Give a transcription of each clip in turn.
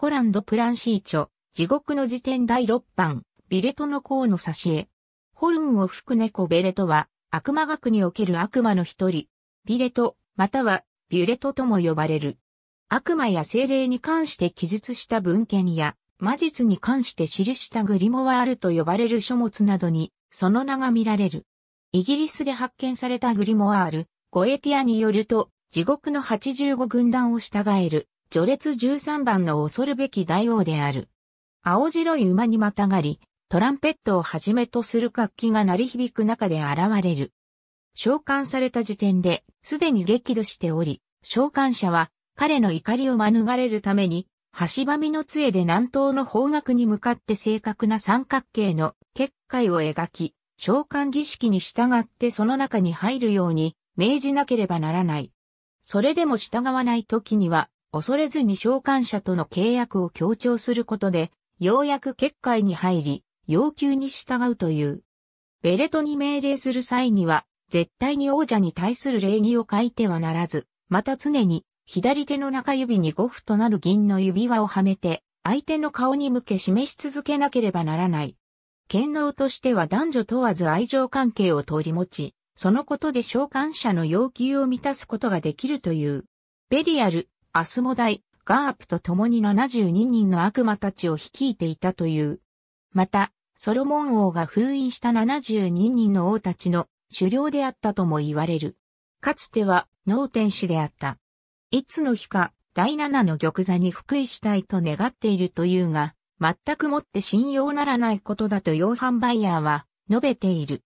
コランド・プランシーチョ、地獄の辞典第6版、ビレトの項の差し絵。ホルンを吹く猫ベレトは、悪魔学における悪魔の一人、ビレト、またはビュレトとも呼ばれる。悪魔や精霊に関して記述した文献や、魔術に関して記したグリモワールと呼ばれる書物などに、その名が見られる。イギリスで発見されたグリモワール、ゴエティアによると、地獄の85軍団を従える、序列13番の恐るべき大王である。青白い馬にまたがり、トランペットをはじめとする楽器が鳴り響く中で現れる。召喚された時点で、すでに激怒しており、召喚者は、彼の怒りを免れるために、橋ばみの杖で南東の方角に向かって正確な三角形の結界を描き、召喚儀式に従ってその中に入るように命じなければならない。それでも従わない時には恐れずに召喚者との契約を強調することで、ようやく結界に入り、要求に従うという。ベレトに命令する際には、絶対に王者に対する礼儀を書いてはならず、また常に、左手の中指に五符となる銀の指輪をはめて、相手の顔に向け示し続けなければならない。剣能としては男女問わず愛情関係を通り持ち、そのことで召喚者の要求を満たすことができるという。ベリアル、アスモダイ、ガープと共に72人の悪魔たちを率いていたという。また、ソロモン王が封印した72人の王たちの狩猟であったとも言われる。かつては脳天使であった。いつの日か第七の玉座に復位したいと願っているというが、全くもって信用ならないことだとヨーハン・バイヤーは述べている。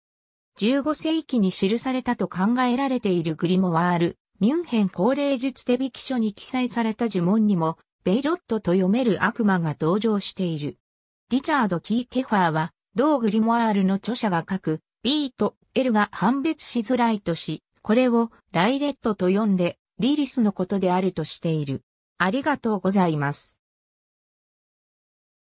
15世紀に記されたと考えられているグリモワール、ミュンヘン高齢術手引書に記載された呪文にも、ベイロットと読める悪魔が登場している。リチャード・キー・ケファーは、同グリモアールの著者が書く B と L が判別しづらいとし、これをライレットと呼んでリリスのことであるとしている。ありがとうございます。